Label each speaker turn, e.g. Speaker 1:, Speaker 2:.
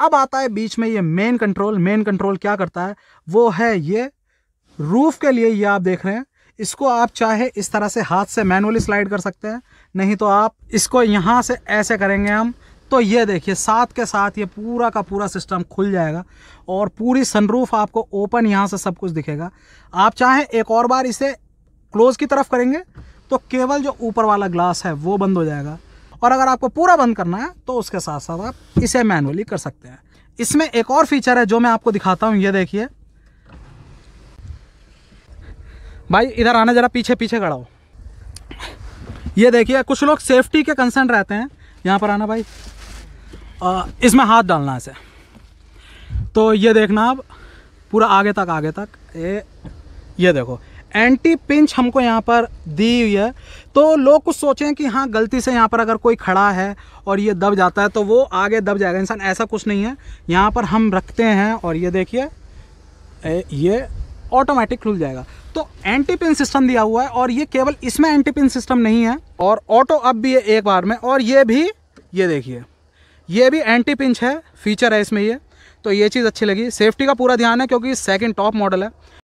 Speaker 1: अब आता है बीच में ये मेन कंट्रोल मेन कंट्रोल क्या करता है वो है ये रूफ के लिए ये आप देख रहे हैं इसको आप चाहे इस तरह से हाथ से मैनुअली स्लाइड कर सकते हैं नहीं तो आप इसको यहाँ से ऐसे करेंगे हम तो ये देखिए साथ के साथ ये पूरा का पूरा सिस्टम खुल जाएगा और पूरी सनरूफ आपको ओपन यहाँ से सब कुछ दिखेगा आप चाहें एक और बार इसे क्लोज़ की तरफ करेंगे तो केवल जो ऊपर वाला ग्लास है वो बंद हो जाएगा और अगर आपको पूरा बंद करना है तो उसके साथ साथ आप इसे मैनुअली कर सकते हैं इसमें एक और फीचर है जो मैं आपको दिखाता हूँ ये देखिए भाई इधर आना ज़रा पीछे पीछे खड़ा हो ये देखिए कुछ लोग सेफ्टी के कंसर्न रहते हैं यहाँ पर आना भाई आ, इसमें हाथ डालना इसे तो ये देखना आप पूरा आगे तक आगे तक ये ये देखो एंटी पिंच हमको यहाँ पर दी हुई है तो लोग कुछ सोचें कि हाँ गलती से यहाँ पर अगर कोई खड़ा है और ये दब जाता है तो वो आगे दब जाएगा इंसान ऐसा कुछ नहीं है यहाँ पर हम रखते हैं और ये देखिए ये ऑटोमेटिक खुल जाएगा तो एंटी पिन सिस्टम दिया हुआ है और ये केवल इसमें एंटी पिन सिस्टम नहीं है और ऑटो अप भी है एक बार में और ये भी ये देखिए ये भी एंटी पिंच है फीचर है इसमें ये तो ये चीज़ अच्छी लगी सेफ्टी का पूरा ध्यान है क्योंकि सेकंड टॉप मॉडल है